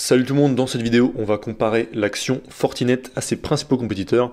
Salut tout le monde, dans cette vidéo on va comparer l'action Fortinet à ses principaux compétiteurs.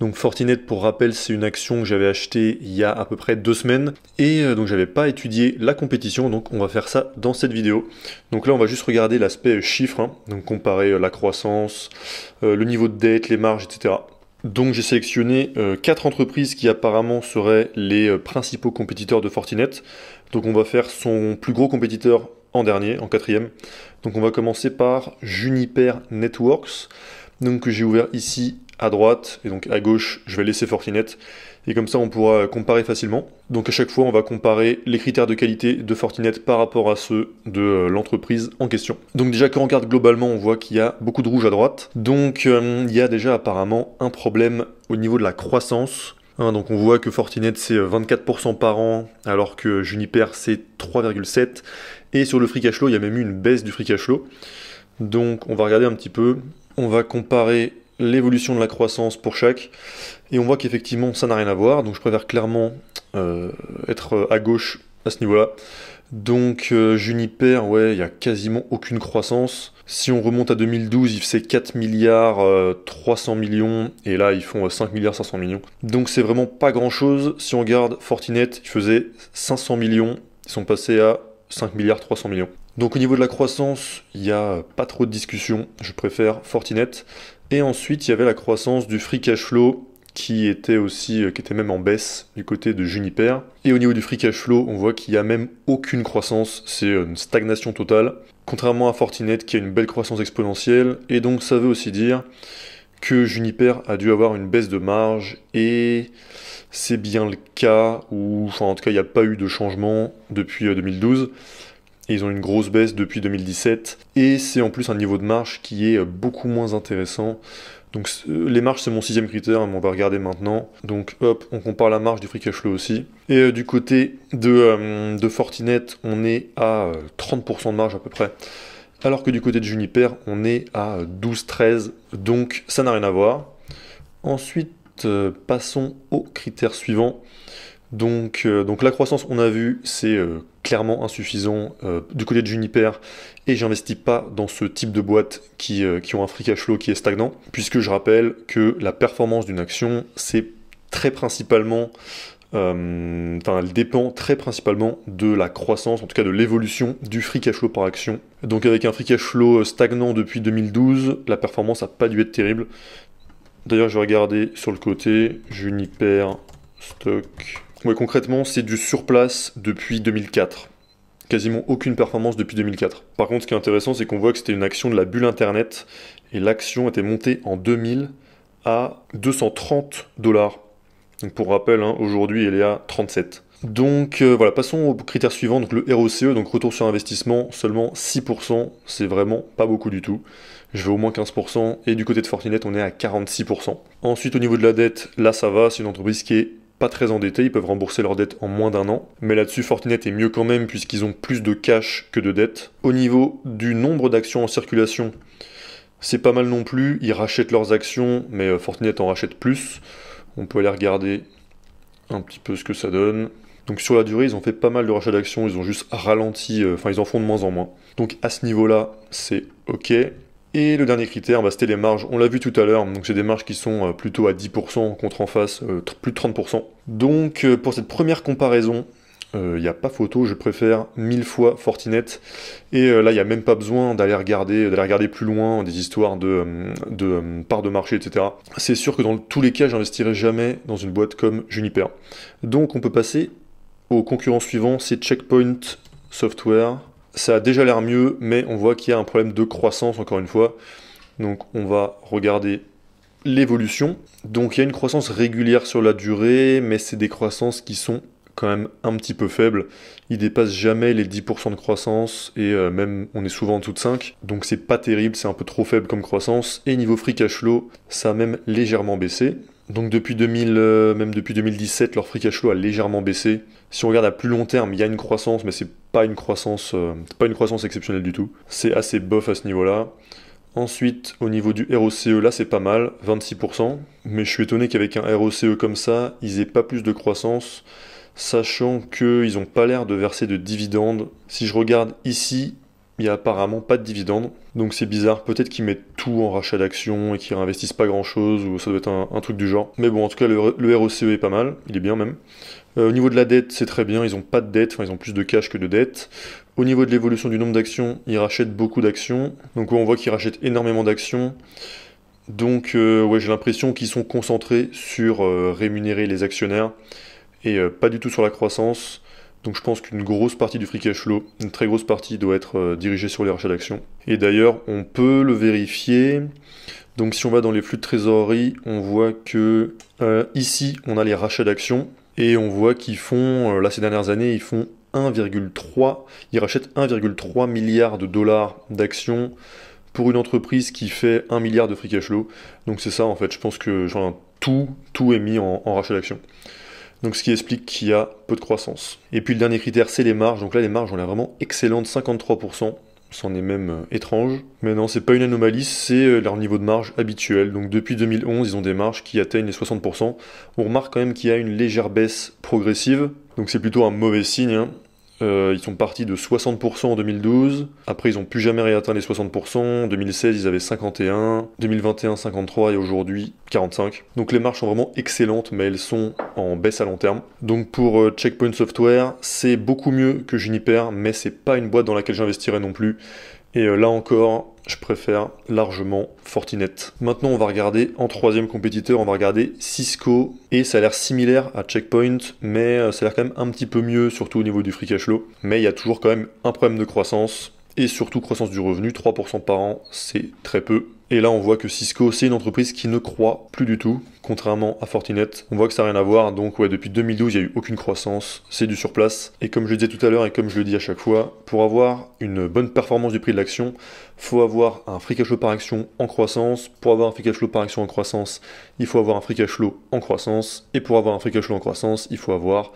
Donc Fortinet pour rappel c'est une action que j'avais achetée il y a à peu près deux semaines et euh, donc j'avais pas étudié la compétition donc on va faire ça dans cette vidéo. Donc là on va juste regarder l'aspect chiffre, hein. donc comparer euh, la croissance, euh, le niveau de dette, les marges etc. Donc j'ai sélectionné quatre entreprises qui apparemment seraient les principaux compétiteurs de Fortinet. Donc on va faire son plus gros compétiteur en dernier, en quatrième. Donc on va commencer par Juniper Networks, donc que j'ai ouvert ici à droite, et donc à gauche, je vais laisser Fortinet, et comme ça on pourra comparer facilement. Donc à chaque fois, on va comparer les critères de qualité de Fortinet par rapport à ceux de euh, l'entreprise en question. Donc déjà, quand on regarde globalement, on voit qu'il y a beaucoup de rouge à droite, donc euh, il y a déjà apparemment un problème au niveau de la croissance, Hein, donc on voit que Fortinet c'est 24% euh, par an, alors que Juniper c'est 3,7%. Et sur le free cash flow, il y a même eu une baisse du free cash flow. Donc on va regarder un petit peu, on va comparer l'évolution de la croissance pour chaque. Et on voit qu'effectivement ça n'a rien à voir, donc je préfère clairement euh, être euh, à gauche à ce niveau-là donc euh, Juniper, ouais, il n'y a quasiment aucune croissance. Si on remonte à 2012, il faisaient 4 milliards 300 euh, millions et là ils font 5,5 euh, 5 milliards 500 millions. Donc c'est vraiment pas grand-chose. Si on regarde Fortinet, il faisait 500 millions, ils sont passés à 5 milliards 300 millions. Donc au niveau de la croissance, il n'y a pas trop de discussion, je préfère Fortinet. Et ensuite, il y avait la croissance du free cash flow qui était aussi, euh, qui était même en baisse du côté de Juniper. Et au niveau du free cash flow, on voit qu'il n'y a même aucune croissance, c'est euh, une stagnation totale. Contrairement à Fortinet qui a une belle croissance exponentielle, et donc ça veut aussi dire que Juniper a dû avoir une baisse de marge, et c'est bien le cas, où enfin, en tout cas il n'y a pas eu de changement depuis 2012. Euh, ils ont une grosse baisse depuis 2017, et c'est en plus un niveau de marge qui est beaucoup moins intéressant donc euh, les marges c'est mon sixième critère, hein, mais on va regarder maintenant. Donc hop, on compare la marge du free cash flow aussi. Et euh, du côté euh, de, Fortinet, on est à 30% de marge à peu près. Alors que du côté de Juniper, on est à 12-13. Donc ça n'a rien à voir. Ensuite, passons au critère suivant. Donc, donc la croissance, on a vu, c'est clairement insuffisant euh, du côté de Juniper et j'investis pas dans ce type de boîte euh, qui, ont un free cash flow qui est stagnant, puisque je rappelle que la performance d'une action, c'est très principalement euh, enfin elle dépend très principalement de la croissance, en tout cas de l'évolution du free cash flow par action. Donc avec un free cash flow stagnant depuis 2012, la performance n'a pas dû être terrible. D'ailleurs, je vais regarder sur le côté Juniper Stock Ouais, concrètement, c'est du surplace depuis 2004. Quasiment aucune performance depuis 2004. Par contre, ce qui est intéressant, c'est qu'on voit que c'était une action de la bulle Internet, et l'action était montée en 2000 à 230 dollars. Donc pour rappel, hein, aujourd'hui, elle est à 37. Donc euh, voilà, passons au critère suivant, donc le ROCE, donc retour sur investissement, seulement 6%, c'est vraiment pas beaucoup du tout. Je vais au moins 15%, et du côté de Fortinet, on est à 46%. Ensuite, au niveau de la dette, là ça va, c'est une entreprise qui est pas très endettés, ils peuvent rembourser leurs dettes en moins d'un an. Mais là-dessus, Fortinet est mieux quand même puisqu'ils ont plus de cash que de dettes. Au niveau du nombre d'actions en circulation, c'est pas mal non plus. Ils rachètent leurs actions, mais euh, Fortinet en rachète plus. On peut aller regarder un petit peu ce que ça donne. Donc sur la durée, ils ont fait pas mal de rachats d'actions, ils ont juste ralenti, euh, enfin ils en font de moins en moins. Donc à ce niveau-là, c'est ok. Et le dernier critère, bah, c'était les marges. On l'a vu tout à l'heure, donc c'est des marges qui sont euh, plutôt à 10% contre en face, euh, plus de 30%. Donc euh, pour cette première comparaison, il n'y a pas photo, je préfère mille fois Fortinet. Et là, il n'y a même pas besoin d'aller regarder, regarder plus loin des histoires de, parts de marché, etc. C'est sûr que dans tous les cas, j'investirai jamais dans une boîte comme Juniper. Donc on peut passer au concurrent suivant, c'est Checkpoint Software ça a déjà l'air mieux, mais on voit qu'il y a un problème de croissance encore une fois. Donc on va regarder l'évolution. Donc il y a une croissance régulière sur la durée, mais c'est des croissances qui sont quand même un petit peu faibles. Il dépassent jamais les 10% de croissance et euh, même on est souvent en dessous de 5. Donc c'est pas terrible, c'est un peu trop faible comme croissance. Et niveau free cash flow, ça a même légèrement baissé. Donc depuis 2000, euh, même depuis 2017, leur free cash flow a légèrement baissé. Si on regarde à plus long terme, il y a une croissance, mais c'est une croissance, euh, pas une croissance exceptionnelle du tout. C'est assez bof à ce niveau-là. Ensuite, au niveau du ROCE, là c'est pas mal, 26%. Mais je suis étonné qu'avec un ROCE comme ça, ils aient pas plus de croissance, sachant que ils n'ont pas l'air de verser de dividendes. Si je regarde ici, il n'y a apparemment pas de dividende. Donc c'est bizarre, peut-être qu'ils mettent tout en rachat d'actions et qu'ils réinvestissent pas grand-chose, ou ça doit être un, truc du genre. Mais bon, en tout cas, le, ROCE e est pas mal, il est bien même. Euh, au niveau de la dette, c'est très bien, ils n'ont pas de dette, enfin ils ont plus de cash que de dette. Au niveau de l'évolution du nombre d'actions, ils rachètent beaucoup d'actions. Donc on voit qu'ils rachètent énormément d'actions. Donc euh, ouais, j'ai l'impression qu'ils sont concentrés sur euh, rémunérer les actionnaires et pas du tout sur la croissance. Donc je pense qu'une grosse partie du free cash flow, une très grosse partie doit être euh, dirigée sur les rachats d'actions. Et d'ailleurs, on peut le vérifier. Donc si on va dans les flux de trésorerie, on voit que euh, ici, on a les rachats d'actions. Et on voit qu'ils font, euh, là ces dernières années, ils font 1,3, ils rachètent 1,3 milliard de dollars d'actions pour une entreprise qui fait 1 milliard de free cash flow. Donc c'est ça en fait, je pense que tout, tout est mis en rachat d'actions. Donc ce qui explique qu'il y a peu de croissance. Et puis le dernier critère, c'est les marges. Donc là, les marges, on a vraiment excellente, 53%. C'en est même euh, étrange. Mais non, c'est pas une anomalie, c'est euh, leur niveau de marge habituel. Donc depuis 2011, ils ont des marges qui atteignent les 60%. On remarque quand même qu'il y a une légère baisse progressive. Donc c'est plutôt un mauvais signe. Hein. Euh, ils sont partis de 60% en 2012. Après, ils n'ont plus jamais réatteint les 60%. En 2016, ils avaient 51. 2021, 53. Et aujourd'hui, 45. Donc les marches sont vraiment excellentes, mais elles sont en baisse à long terme. Donc pour euh, Checkpoint Software, c'est beaucoup mieux que Juniper, mais c'est pas une boîte dans laquelle j'investirais non plus. Et euh, là encore, je préfère largement Fortinet. Maintenant, on va regarder en troisième compétiteur, on va regarder Cisco. Et ça a l'air similaire à Checkpoint, mais euh, ça a l'air quand même un petit peu mieux, surtout au niveau du free cash flow. Mais il y a toujours quand même un problème de croissance. Et surtout croissance du revenu, 3% par an, c'est très peu et là, on voit que Cisco, c'est une entreprise qui ne croit plus du tout, contrairement à Fortinet. On voit que ça n'a rien à voir, donc ouais, depuis 2012, il n'y a eu aucune croissance, c'est du surplace. Et comme je le disais tout à l'heure et comme je le dis à chaque fois, pour avoir une bonne performance du prix de l'action, faut avoir un free cash flow par action en croissance. Pour avoir un free cash flow par action en croissance, il faut avoir un free cash flow en croissance. Et pour avoir un free cash flow en croissance, il faut avoir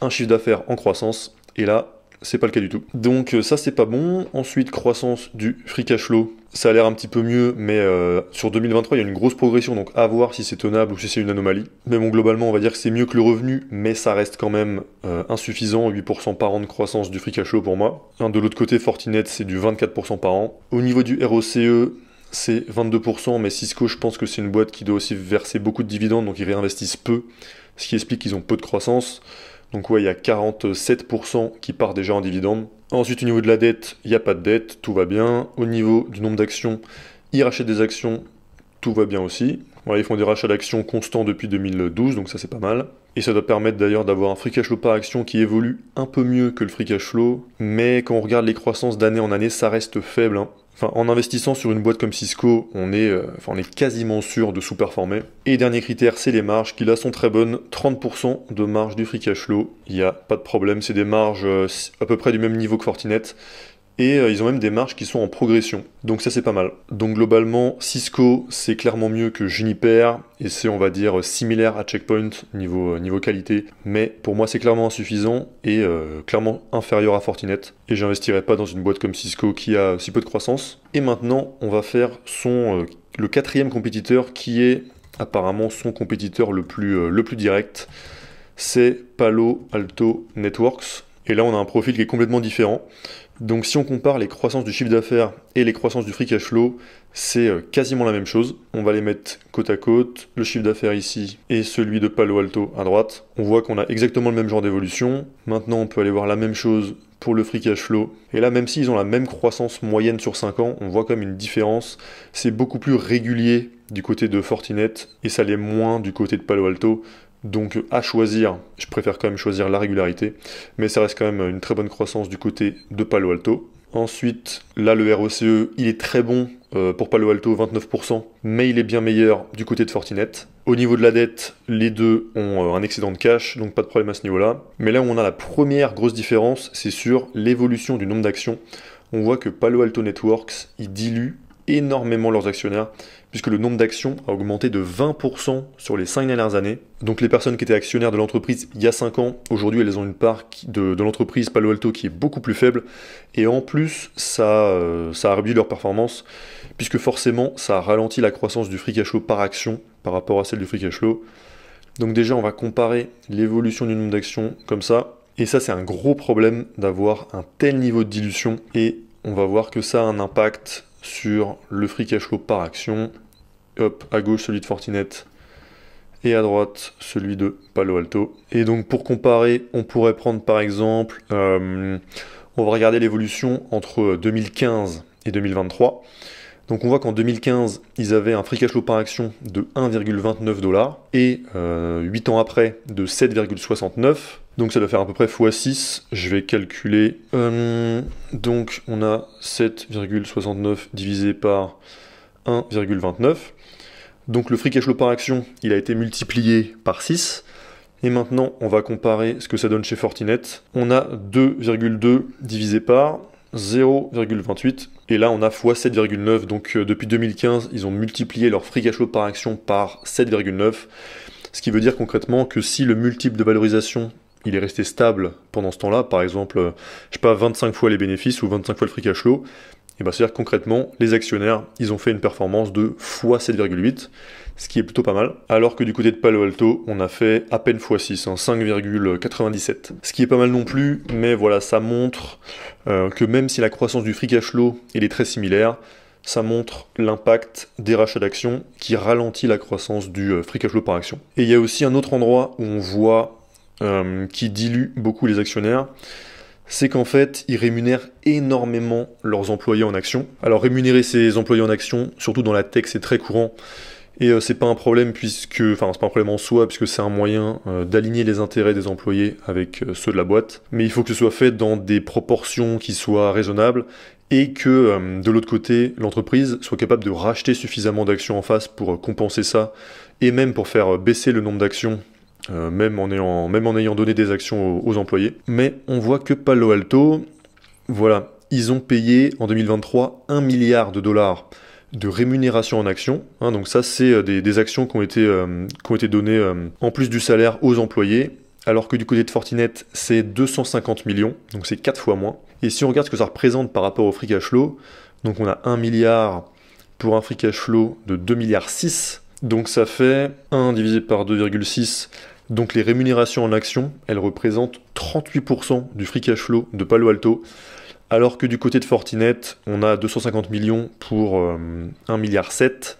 un chiffre d'affaires en croissance. Et là, c'est pas le cas du tout. Donc euh, ça c'est pas bon. Ensuite croissance du free cash flow, ça a l'air un petit peu mieux, mais euh, sur 2023 il y a une grosse progression, donc à voir si c'est tenable ou si c'est une anomalie. Mais bon globalement on va dire que c'est mieux que le revenu, mais ça reste quand même euh, insuffisant, 8% par an de croissance du free cash flow pour moi. Hein, de l'autre côté Fortinet c'est du 24% par an. Au niveau du ROCE, c'est 22%, mais Cisco, je pense que c'est une boîte qui doit aussi verser beaucoup de dividendes, donc ils réinvestissent peu, ce qui explique qu'ils ont peu de croissance. Donc ouais, il y a 47% qui part déjà en dividende. Ensuite, au niveau de la dette, il n'y a pas de dette, tout va bien. Au niveau du nombre d'actions, ils rachètent des actions, tout va bien aussi. Voilà, ils font des rachats d'actions constants depuis 2012, donc ça c'est pas mal. Et ça doit permettre d'ailleurs d'avoir un free cash flow par action qui évolue un peu mieux que le free cash flow. Mais quand on regarde les croissances d'année en année, ça reste faible. Hein en investissant sur une boîte comme Cisco, on est, euh, enfin, on est quasiment sûr de sous-performer. Et dernier critère, c'est les marges, qui là sont très bonnes. 30% de marge du free cash flow, il n'y a pas de problème. C'est des marges euh, à peu près du même niveau que Fortinet et euh, ils ont même des marges qui sont en progression. Donc ça c'est pas mal. Donc globalement, Cisco c'est clairement mieux que Juniper et c'est on va dire similaire à Checkpoint niveau, euh, niveau qualité, mais pour moi c'est clairement insuffisant et euh, clairement inférieur à Fortinet et j'investirai pas dans une boîte comme Cisco qui a si peu de croissance. Et maintenant, on va faire son le quatrième compétiteur qui est apparemment son compétiteur le plus, le plus direct, c'est Palo Alto Networks. Et là, on a un profil qui est complètement différent. Donc si on compare les croissances du chiffre d'affaires et les croissances du free cash flow, c'est euh, quasiment la même chose. On va les mettre côte à côte, le chiffre d'affaires ici et celui de Palo Alto à droite. On voit qu'on a exactement le même genre d'évolution. Maintenant, on peut aller voir la même chose pour le free cash flow. Et là, même s'ils ont la même croissance moyenne sur 5 ans, on voit comme une différence. C'est beaucoup plus régulier du côté de Fortinet et ça l'est moins du côté de Palo Alto. Donc à choisir, je préfère quand même choisir la régularité, mais ça reste quand même une très bonne croissance du côté de Palo Alto. Ensuite, là le ROCE, il est très bon euh, pour Palo Alto, 29%, mais il est bien meilleur du côté de Fortinet. Au niveau de la dette, les deux ont euh, un excédent de cash, donc pas de problème à ce niveau-là. Mais là où on a la première grosse différence, c'est sur l'évolution du nombre d'actions. On voit que Palo Alto Networks, ils dilue énormément leurs actionnaires puisque le nombre d'actions a augmenté de 20% sur les 5 dernières années. Donc les personnes qui étaient actionnaires de l'entreprise il y a 5 ans, aujourd'hui elles ont une part de, l'entreprise Palo Alto qui est beaucoup plus faible, et en plus ça, euh, ça a réduit leur performance, puisque forcément ça a ralenti la croissance du free cash flow par action par rapport à celle du free cash flow. Donc déjà on va comparer l'évolution du nombre d'actions comme ça, et ça, c'est un gros problème d'avoir un tel niveau de dilution. Et on va voir que ça a un impact sur le free cash flow par action, hop, à gauche celui de Fortinet, et à droite celui de Palo Alto. Et donc pour comparer, on pourrait prendre par exemple, euh, on va regarder l'évolution entre 2015 et 2023. Donc on voit qu'en 2015, ils avaient un free cash flow par action de 1,29 dollars et 8 euh, ans après de 7,69. Donc ça doit faire à peu près x6. Je vais calculer. Euh, donc on a 7,69 divisé par 1,29. Donc le free cash flow par action, il a été multiplié par 6. Et maintenant, on va comparer ce que ça donne chez Fortinet. On a 2,2 divisé par 0,28. Et là, on a x 7,9. Donc euh, depuis 2015, ils ont multiplié leur free cash flow par action par 7,9. Ce qui veut dire concrètement que si le multiple de valorisation il est resté stable pendant ce temps-là, par exemple, euh, je sais pas, 25 fois les bénéfices ou 25 fois le free cash flow, et eh bien, c'est-à-dire que concrètement, les actionnaires, ils ont fait une performance de x7,8, ce qui est plutôt pas mal. Alors que du côté de Palo Alto, on a fait à peine x6, en 5,97. Ce qui est pas mal non plus, mais voilà, ça montre euh, que même si la croissance du free cash flow est très similaire, ça montre l'impact des rachats d'actions qui ralentit la croissance du euh, free cash flow par action. Et il y a aussi un autre endroit où on voit euh, qui dilue beaucoup les actionnaires, c'est qu'en fait, ils rémunèrent énormément leurs employés en action. Alors rémunérer ses employés en action, surtout dans la tech, c'est très courant. Et ce euh, c'est pas un problème puisque, enfin c'est pas un problème en soi puisque c'est un moyen euh, d'aligner les intérêts des employés avec euh, ceux de la boîte. Mais il faut que ce soit fait dans des proportions qui soient raisonnables et que de l'autre côté l'entreprise soit capable de racheter suffisamment d'actions en face pour compenser ça et même pour faire baisser le nombre d'actions euh, même, en ayant, donné des actions aux, employés. Mais on voit que Palo Alto, voilà, ils ont payé en 2023 1 milliard de dollars de rémunération en actions. Hein. donc ça, c'est euh, des, actions qui ont été, euh, qui ont été données en plus du salaire aux employés. Alors que du côté de Fortinet, c'est 250 millions, donc c'est 4 fois moins. Et si on regarde ce que ça représente par rapport au free cash flow, donc on a 1 milliard pour un free cash flow de 2 milliards 6. Donc ça fait 1 divisé par 2,6, donc les rémunérations en actions, elles représentent 38% du free cash flow de Palo Alto, alors que du côté de Fortinet, on a 250 millions pour 1,7 euh, milliard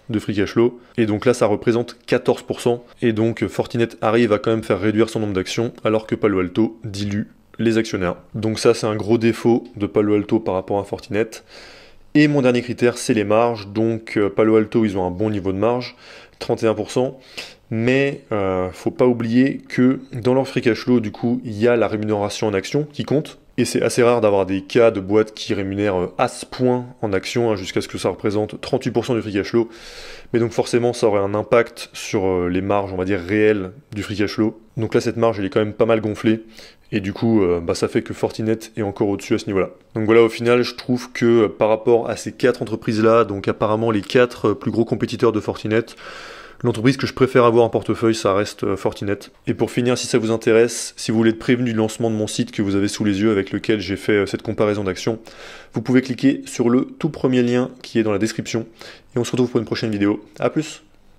de free cash flow, et donc là ça représente 14%, et donc Fortinet arrive à quand même faire réduire son nombre d'actions, alors que Palo Alto dilue les actionnaires. Donc ça c'est un gros défaut de Palo Alto par rapport à Fortinet. Et mon dernier critère, c'est les marges. Donc euh, Palo Alto, ils ont un bon niveau de marge. 31%. Mais euh, faut pas oublier que dans leur free cash flow, du coup, il y a la rémunération en action qui compte. Et c'est assez rare d'avoir des cas de boîtes qui rémunèrent euh, à ce point en action, hein, jusqu'à ce que ça représente 38% du free cash flow. Mais donc forcément, ça aurait un impact sur euh, les marges, on va dire, réelles du free cash flow. Donc là, cette marge, elle est quand même pas mal gonflée. Et du coup, euh, bah, ça fait que Fortinet est encore au-dessus à ce niveau-là. Donc voilà, au final, je trouve que par rapport à ces quatre entreprises-là, donc apparemment les quatre plus gros compétiteurs de Fortinet, L'entreprise que je préfère avoir en portefeuille, ça reste euh, Fortinet. Et pour finir, si ça vous intéresse, si vous voulez être prévenu du lancement de mon site que vous avez sous les yeux avec lequel j'ai fait euh, cette comparaison d'actions, vous pouvez cliquer sur le tout premier lien qui est dans la description. Et on se retrouve pour une prochaine vidéo. A plus